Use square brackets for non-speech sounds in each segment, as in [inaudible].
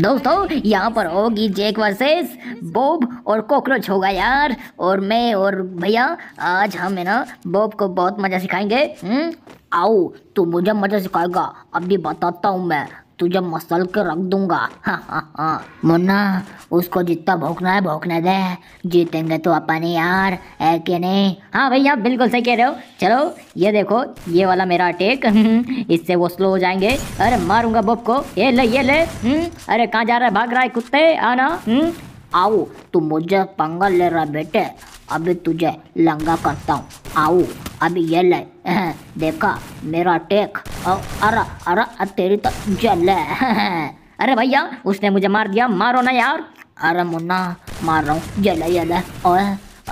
दोस्तों यहाँ पर होगी जेक वर्सेस बॉब और कॉकरोच होगा यार और मैं और भैया आज हम है ना बॉब को बहुत मज़ा सिखाएंगे हम्म आओ तू मुझे मज़ा सिखाएगा अभी बताता हूँ मैं तुझे मसल के रख दूंगा हाँ हाँ हाँ मुन्ना उसको जितना भौंकना है भौंकने दे जीतेंगे तो अपन यार है कि नहीं हाँ भैया बिल्कुल सही कह रहे हो चलो ये देखो ये वाला मेरा अटैक [laughs] इससे वो स्लो हो जाएंगे अरे मारूंगा बॉब को ये ले ये ले हम्म, अरे कहाँ जा रहा है भाग रहा है कुत्ते आना हम्म, आओ तू मुझे पंगा ले रहा बेटे अभी तुझे लंगा करता हूँ आओ अभी ये ले [laughs] देखा मेरा टेक अरे अरे तेरी तो जल [laughs] अरे भैया उसने मुझे मार दिया मारो ना यार अरे मुन्ना मार रहा हूँ जल जल ओए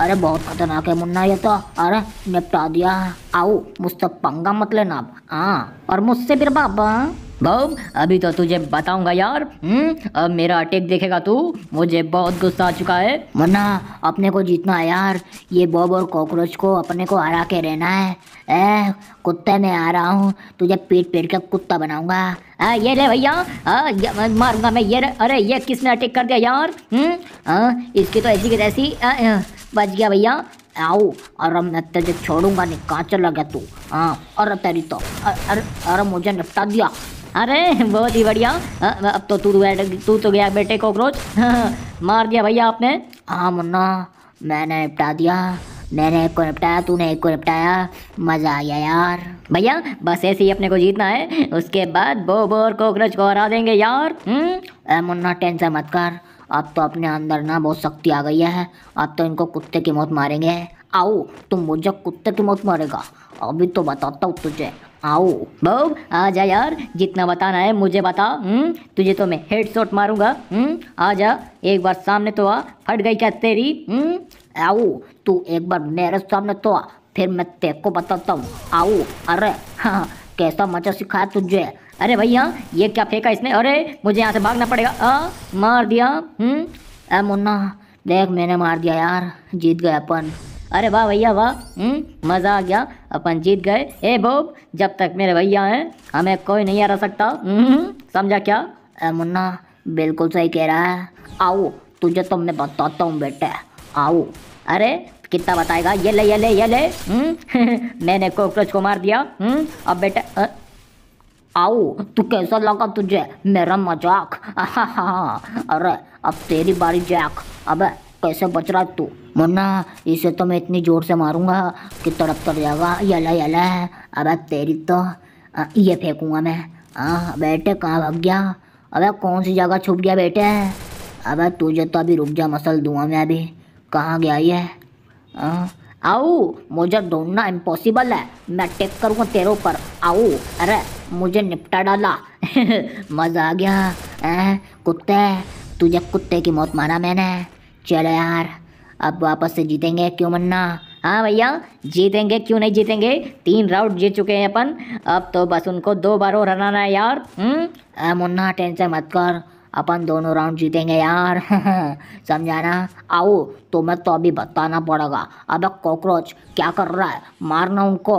अरे बहुत खतरनाक है मुन्ना ये तो अरे निपटा दिया आओ मुझसे पंगा मत लेना आप हाँ और मुझसे फिर बाबा हाँ। बब अभी तो तुझे बताऊंगा यार हम्म अब मेरा अटैक देखेगा तू मुझे बहुत गुस्सा आ चुका है वरना अपने को जीतना है यार ये बॉब और कॉकरोच को अपने को हरा के रहना है ए कुत्ते में आ रहा हूँ तुझे पीट पीट के कुत्ता बनाऊंगा आ ये रे भैया मारूंगा मैं ये रे अरे ये किसने अटैक कर दिया यार हम्म इसकी तो ऐसी की बच गया भैया आओ और मैं तेरे छोड़ूंगा नहीं कहाँ चला गया तू हाँ और तेरी तो अरे अरे मुझे निपटा दिया अरे बहुत ही बढ़िया हाँ, हाँ, अब तो तू तो तू तो गया बेटे कॉकरोच हाँ, मार दिया भैया आपने हाँ मुन्ना मैंने निपटा दिया मैंने एक को निपटाया तूने एक को निपटाया मज़ा आ गया यार भैया बस ऐसे ही अपने को जीतना है उसके बाद बो और कॉकरोच को हरा देंगे यार अरे हम्म? मुन्ना टेंशन मत कर अब तो अपने अंदर ना बहुत शक्ति आ गई है अब तो इनको कुत्ते की मौत मारेंगे आओ तुम मुझे कुत्ते की मौत मारेगा अभी तो बताता हूँ तुझे आओ आ जा यार जितना बताना है मुझे बता हुँ? हम्म? तुझे तो मैं हेड शॉट मारूंगा हुँ? हम्म? जा एक बार सामने तो आ फट गई क्या तेरी हुँ? हम्म? आओ तू एक बार मेरे सामने तो आ फिर मैं तेरे को बताता हूँ आओ अरे हाँ कैसा मचा सिखाया तुझे अरे भैया ये क्या फेंका इसने अरे मुझे यहाँ से भागना पड़ेगा आ, मार दिया हम्म अ मुन्ना देख मैंने मार दिया यार जीत गया अपन अरे वाह भैया वाह मज़ा आ गया अपन जीत गए हे बोब जब तक मेरे भैया हैं हमें कोई नहीं हरा सकता हम्म, समझा क्या ए मुन्ना बिल्कुल सही कह रहा है आओ तुझे तो मैं बताता हूँ बेटे आओ अरे कितना बताएगा ये ले ये ले ये ले हम्म, [laughs] मैंने कॉकरोच को मार दिया हम्म, अब बेटे आओ तू कैसा लगा तुझे मेरा मजाक [laughs] अरे अब तेरी बारी जैक अबे कैसे बच रहा तू तो। मुन्ना इसे तो मैं इतनी जोर से मारूंगा कि तड़प तड़ जाएगा यला यला अब तेरी तो ये फेंकूंगा मैं हाँ बेटे कहाँ भग गया अबे कौन सी जगह छुप गया बेटे अबे तुझे तो अभी रुक जा मसल दूंगा मैं अभी कहाँ गया ये आओ मुझे ढूंढना इम्पॉसिबल है मैं टेक करूँगा तेरे ऊपर आओ अरे मुझे निपटा डाला [laughs] मज़ा आ गया कुत्ते तुझे कुत्ते की मौत मारा मैंने चलो यार अब वापस से जीतेंगे क्यों मन्ना हाँ भैया जीतेंगे क्यों नहीं जीतेंगे तीन राउंड जीत चुके हैं अपन अब तो बस उनको दो बार और हराना है यार हम्म मुन्ना टेंशन मत कर अपन दोनों राउंड जीतेंगे यार समझा ना आओ तुम्हें तो अभी बताना पड़ेगा अब कॉकरोच क्या कर रहा है मारना उनको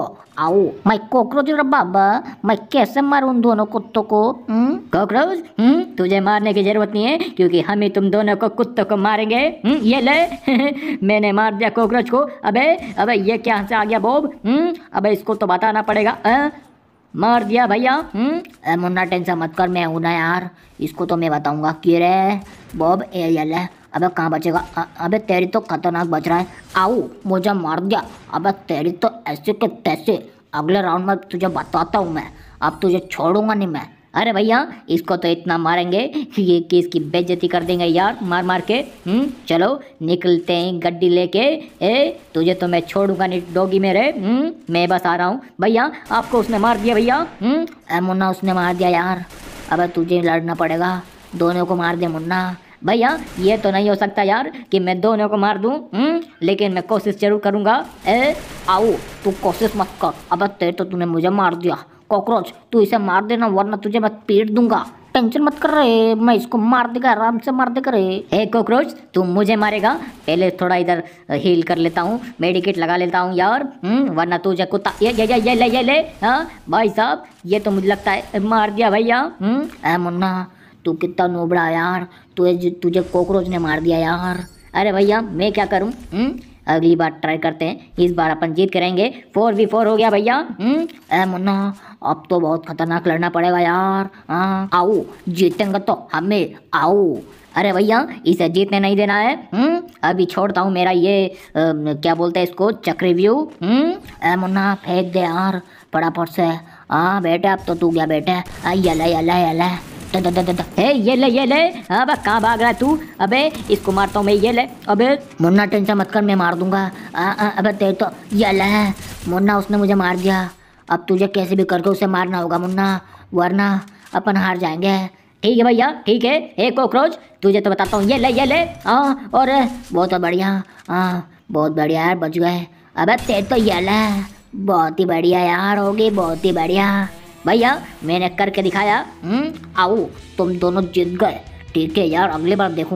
आओ मैं कॉकरोच बाबा मैं कैसे मारू उन दोनों कुत्तों को कॉकरोच तुझे मारने की जरूरत नहीं है क्योंकि हम ही तुम दोनों को कुत्तों को मारेंगे हुँ? ये ले मैंने मार दिया कॉकरोच को अबे अबे ये क्या से आ गया बॉब अबे इसको तो बताना पड़ेगा आ? मार दिया भैया हम्म? मुन्ना टेंशन मत कर मैं हूँ ना यार इसको तो मैं बताऊंगा कि रे बॉब ए यल अबे कहाँ बचेगा अब अबे तेरी तो खतरनाक बच रहा है आओ मुझे मार दिया अबे तेरी तो ऐसे के तैसे अगले राउंड में तुझे बताता हूँ मैं अब तुझे छोड़ूंगा नहीं मैं अरे भैया इसको तो इतना मारेंगे कि ये केस की बेज्जती कर देंगे यार मार मार के हम्म चलो निकलते हैं गड्डी लेके ए तुझे तो मैं छोड़ूंगा नहीं डोगी मेरे हम्म मैं बस आ रहा हूँ भैया आपको उसने मार दिया भैया हम्म मुन्ना उसने मार दिया यार अब तुझे लड़ना पड़ेगा दोनों को मार दे मुन्ना भैया ये तो नहीं हो सकता यार कि मैं दोनों को मार दूँ हम्म, लेकिन मैं कोशिश जरूर करूँगा ए आओ तू कोशिश मत कर अब तेरे तो तूने मुझे मार दिया कॉकरोच तू इसे मार देना वरना तुझे मैं पीट दूंगा टेंशन मत कर रहे मैं इसको मार देगा आराम से मार देगा रे हे कॉकरोच तुम मुझे मारेगा पहले थोड़ा इधर हील कर लेता हूँ मेडिकेट लगा लेता हूँ यार हम्म, वरना तुझे कुत्ता ये ये ये ले ये ले हाँ भाई साहब ये तो मुझे लगता है मार दिया भैया अरे हम्म, मुन्ना तू कितना नोबड़ा यार तुझे तुझे कॉकरोच ने मार दिया यार अरे भैया मैं क्या करूँ हम्म, अगली बार ट्राई करते हैं इस बार अपन जीत करेंगे फोर वी फोर हो गया भैया ए हम्म, मुन्ना अब तो बहुत खतरनाक लड़ना पड़ेगा यार आ, हाँ, आओ जीतेंगे तो हमें आओ अरे भैया इसे जीतने नहीं देना है हम्म अभी छोड़ता हूँ मेरा ये आ, क्या बोलते हैं इसको चक्रव्यू ए हम्म, मुन्ना फेंक दे यार फटाफट से हाँ बेटे अब तो तू गया बेटे अल अल अल ए ये ले ये ले अब कहाँ भाग रहा है तू अबे इसको मारता हूँ मैं ये ले अबे मुन्ना टेंशन मत कर मैं मार दूंगा आ, आ, अबे तेरे तो ये ले मुन्ना उसने मुझे मार दिया अब तुझे कैसे भी करके उसे मारना होगा मुन्ना वरना अपन हार जाएंगे ठीक है भैया ठीक है हे कॉकरोच तुझे तो बताता हूँ ये ले ये ले हाँ और बहुत बढ़िया हाँ बहुत बढ़िया यार बच गए अबे तेरे तो ये ले बहुत ही बढ़िया यार होगी बहुत ही बढ़िया भैया मैंने करके दिखाया हम्म, आओ तुम दोनों जीत गए ठीक है यार अगली बार देखो